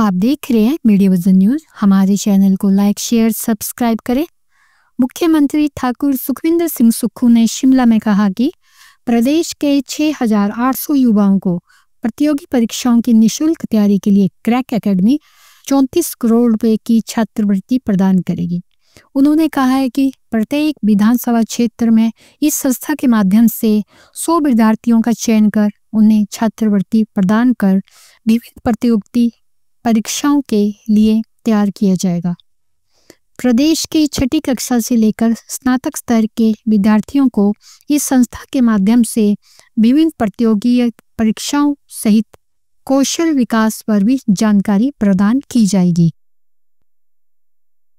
आप देख रहे हैं मीडिया वजन न्यूज हमारे चैनल को लाइक शेयर सब्सक्राइब करें मुख्यमंत्री ठाकुर सुखविंदर सिंह सुक्खू ने शिमला में कहा कि प्रदेश के 6,800 युवाओं को प्रतियोगी परीक्षाओं की निशुल्क तैयारी के लिए क्रैक एकेडमी 34 करोड़ रुपए की छात्रवृत्ति प्रदान करेगी उन्होंने कहा है कि प्रत्येक विधानसभा क्षेत्र में इस संस्था के माध्यम से 100 विद्यार्थियों का चयन कर उन्हें छात्रवृत्ति प्रदान कर विभिन्न प्रतियोगिता परीक्षाओं के लिए तैयार किया जाएगा प्रदेश की छठी कक्षा से लेकर स्नातक स्तर के विद्यार्थियों को इस संस्था के माध्यम से विभिन्न प्रतियोगी परीक्षाओं सहित कौशल विकास पर भी जानकारी प्रदान की जाएगी